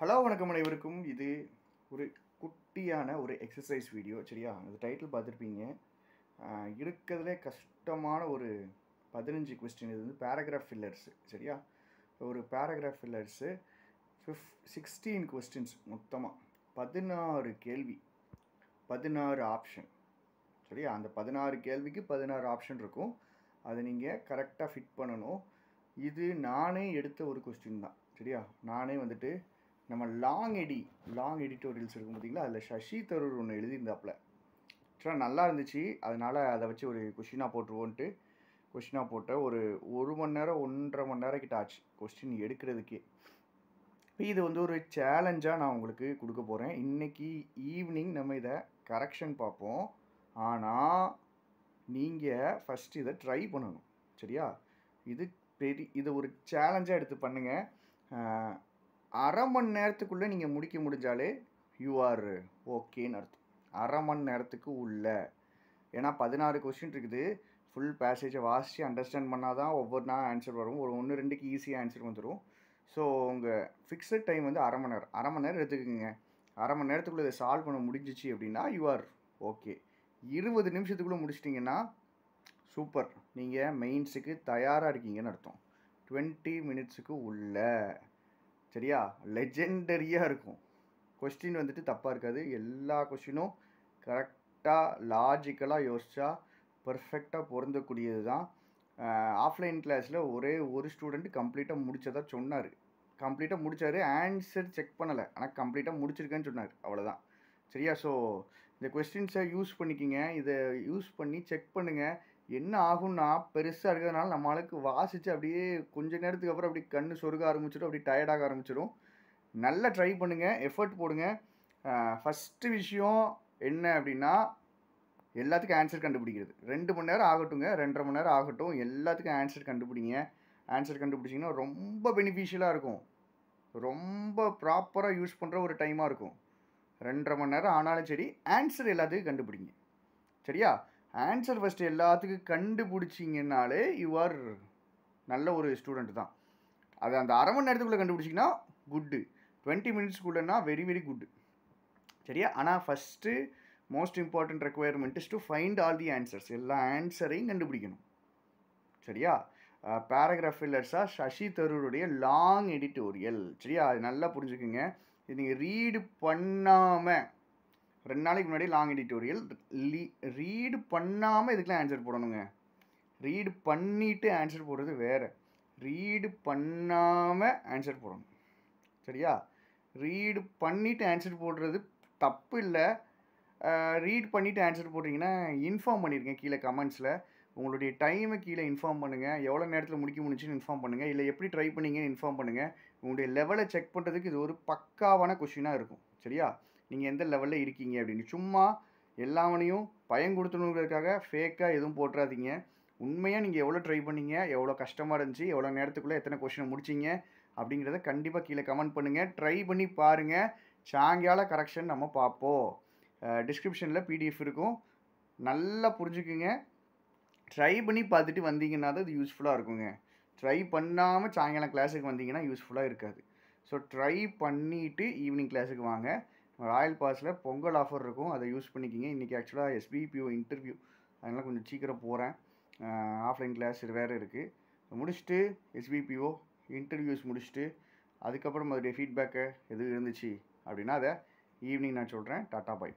hello வணக்கம் அனைவருக்கும் இது ஒரு குட்டியான ஒரு எக்ஸசைஸ் வீடியோ சரியா அந்த டைட்டில் பார்த்துருப்பீங்க இருக்கிறதுலே கஷ்டமான ஒரு பதினஞ்சு கொஸ்டின் இது வந்து பேராகிராஃப் ஃபில்லர்ஸு சரியா ஒரு பேராகிராஃப் ஃபில்லர்ஸு ஃபிஃப் சிக்ஸ்டீன் கொஸ்டின்ஸ் மொத்தமாக பதினாறு கேள்வி பதினாறு ஆப்ஷன் சரியா அந்த பதினாறு கேள்விக்கு பதினாறு ஆப்ஷன் இருக்கும் அதை நீங்கள் கரெக்டாக ஃபிட் பண்ணணும் இது நானே எடுத்த ஒரு கொஸ்டின் தான் சரியா நானே வந்துட்டு நம்ம லாங் எடி லாங் எடிட்டோரியல்ஸ் இருக்கும் பார்த்திங்களா அதில் சசி தரூர் ஒன்று எழுதியிருந்தாப்பில் ஆக்சுவலாக நல்லா இருந்துச்சு அதனால் அதை வச்சு ஒரு கொஷினாக போட்டுருவோன்ட்டு கொஷினாக போட்டேன் ஒரு ஒரு மணி நேரம் ஒன்றரை மணி நேரம் கிட்ட ஆச்சு கொஸ்டின் எடுக்கிறதுக்கே இது வந்து ஒரு சேலஞ்சாக நான் உங்களுக்கு கொடுக்க போகிறேன் இன்றைக்கி ஈவினிங் நம்ம இதை கரெக்ஷன் பார்ப்போம் ஆனால் நீங்கள் ஃபஸ்ட் இதை ட்ரை பண்ணணும் சரியா இது பெரிய இதை ஒரு சேலஞ்சாக எடுத்து பண்ணுங்கள் அரை மணி நேரத்துக்குள்ளே நீங்கள் முடிக்க முடிஞ்சாலே யூஆர் ஓகேன்னு அர்த்தம் அரை மணி நேரத்துக்கு உள்ள ஏன்னா பதினாறு கொஸ்டின் இருக்குது ஃபுல் பேசேஜை வாசித்து அண்டர்ஸ்டாண்ட் பண்ணால் தான் ஒவ்வொரு நாள் ஆன்சர் வரும் ஒரு ஒன்று ரெண்டுக்கு ஈஸியாக ஆன்சர் வந்துடும் ஸோ உங்கள் ஃபிக்ஸட் டைம் வந்து அரை மணி நேரம் அரை மணி நேரம் எடுத்துக்கோங்க அரை மணி நேரத்துக்குள்ளே இதை சால்வ் பண்ண முடிஞ்சிச்சு அப்படின்னா யூஆர் ஓகே இருபது நிமிஷத்துக்குள்ளே முடிச்சிட்டிங்கன்னா சூப்பர் நீங்கள் மெயின்ஸுக்கு தயாராக இருக்கீங்கன்னு அர்த்தம் டுவெண்ட்டி மினிட்ஸுக்கு உள்ள சரியா லெஜெண்டரியாக இருக்கும் கொஸ்டின் வந்துட்டு தப்பாக இருக்காது எல்லா கொஸ்டினும் கரெக்டாக லாஜிக்கலாக யோசித்தா பர்ஃபெக்டாக பொருந்தக்கூடியது தான் ஆஃப்லைன் கிளாஸில் ஒரே ஒரு ஸ்டூடெண்ட் கம்ப்ளீட்டாக முடித்ததாக சொன்னார் கம்ப்ளீட்டாக முடித்தார் ஆன்சர் செக் பண்ணலை ஆனால் கம்ப்ளீட்டாக முடிச்சிருக்கேன்னு சொன்னார் அவ்வளோதான் சரியா ஸோ இந்த கொஸ்டின்ஸை யூஸ் பண்ணிக்கிங்க இதை யூஸ் பண்ணி செக் பண்ணுங்கள் என்ன ஆகும்னா பெருசாக இருக்கிறதுனால நம்ம ஆளுக்கு வாசித்து அப்படியே கொஞ்ச நேரத்துக்கு அப்புறம் அப்படி கண் சொருக ஆரம்பிச்சிடும் அப்படி டயர்டாக ஆரம்பிச்சிடும் நல்லா ட்ரை பண்ணுங்கள் எஃபர்ட் போடுங்க ஃபஸ்ட்டு விஷயம் என்ன அப்படின்னா எல்லாத்துக்கும் ஆன்சர் கண்டுபிடிக்கிறது ரெண்டு மணி நேரம் ஆகட்டுங்க ரெண்டரை மணி நேரம் ஆகட்டும் எல்லாத்துக்கும் ஆன்சர் கண்டுபிடிங்க ஆன்சர் கண்டுபிடிச்சிங்கன்னா ரொம்ப பெனிஃபிஷியலாக இருக்கும் ரொம்ப ப்ராப்பராக யூஸ் பண்ணுற ஒரு டைமாக இருக்கும் ரெண்டரை மணி நேரம் ஆனாலும் சரி ஆன்சர் எல்லாத்துக்கும் கண்டுபிடிங்க சரியா ஆன்சர் ஃபஸ்ட்டு எல்லாத்துக்கும் கண்டுபிடிச்சிங்கனாலே யூ ஆர் நல்ல ஒரு ஸ்டூடெண்ட் தான் அது அந்த அரை மணி நேரத்துக்குள்ளே கண்டுபிடிச்சிங்கன்னா குட்டு டுவெண்ட்டி மினிட்ஸ்க்குள்ளேனா வெரி வெரி குட் சரியா ஆனால் first most important requirement is to find all the answers எல்லா ஆன்சரையும் கண்டுபிடிக்கணும் சரியா பேராகிராஃப் ஃபில்லர்ஸாக சசி தரூருடைய லாங் எடிட்டோரியல் சரியா அது நல்லா புரிஞ்சுக்குங்க இது நீங்கள் ரீடு பண்ணாமல் ரெண்டு நாளைக்கு முன்னாடி லாங் எடிட்டோரியல் ரீடு பண்ணாமல் இதுக்கெலாம் ஆன்சர் போடணுங்க ரீடு பண்ணிவிட்டு ஆன்சர் போடுறது வேறு ரீடு பண்ணாமல் ஆன்சர் போடணும் சரியா ரீடு பண்ணிவிட்டு ஆன்சர் போடுறது தப்பு இல்லை ரீட் பண்ணிவிட்டு ஆன்சர் போட்டிங்கன்னா இன்ஃபார்ம் பண்ணியிருக்கேன் கீழே கமெண்ட்ஸில் உங்களுடைய டைமை கீழே இன்ஃபார்ம் பண்ணுங்கள் எவ்வளோ நேரத்தில் முடிக்க முடிஞ்சுன்னு இன்ஃபார்ம் பண்ணுங்கள் இல்லை எப்படி ட்ரை பண்ணீங்கன்னு இன்ஃபார்ம் பண்ணுங்கள் உங்களுடைய லெவலை செக் பண்ணுறதுக்கு இது ஒரு பக்காவான கொஷினாக இருக்கும் சரியா நீங்கள் எந்த லெவலில் இருக்கீங்க அப்படின்னு சும்மா எல்லாவனையும் பயன் கொடுத்துணுங்கிறதுக்காக ஃபேக்காக எதுவும் போட்டுறாதீங்க உண்மையாக நீங்கள் எவ்வளோ ட்ரை பண்ணீங்க எவ்வளோ கஷ்டமாக இருந்துச்சு எவ்வளோ நேரத்துக்குள்ளே எத்தனை கொஷினை முடிச்சிங்க அப்படிங்கிறத கண்டிப்பாக கீழே கமெண்ட் பண்ணுங்கள் ட்ரை பண்ணி பாருங்கள் சாயங்கால கரெக்ஷன் நம்ம பார்ப்போம் டிஸ்கிரிப்ஷனில் பிடிஎஃப் இருக்கும் நல்லா புரிஞ்சுக்குங்க ட்ரை பண்ணி பார்த்துட்டு வந்தீங்கன்னா தான் இது யூஸ்ஃபுல்லாக இருக்குங்க ட்ரை பண்ணாமல் சாயங்காலம் கிளாஸுக்கு வந்தீங்கன்னா யூஸ்ஃபுல்லாக இருக்காது ஸோ ட்ரை பண்ணிவிட்டு ஈவினிங் கிளாஸுக்கு வாங்க ராயல் பாஸில் பொங்கல் ஆஃபர் இருக்கும் அதை யூஸ் பண்ணிக்கிங்க இன்றைக்கி ஆக்சுவலாக எஸ்பிபிஓ இன்டர்வியூ அதனால் கொஞ்சம் சீக்கிரம் போகிறேன் ஆஃப்லைன் கிளாஸ் வேறு இருக்குது முடிச்சுட்டு எஸ்பிபிஓ இன்டர்வியூஸ் முடிச்சுட்டு அதுக்கப்புறம் அதோடைய ஃபீட்பேக்கை எது இருந்துச்சு அப்படின்னா அதை ஈவினிங் நான் சொல்கிறேன் டாட்டா பை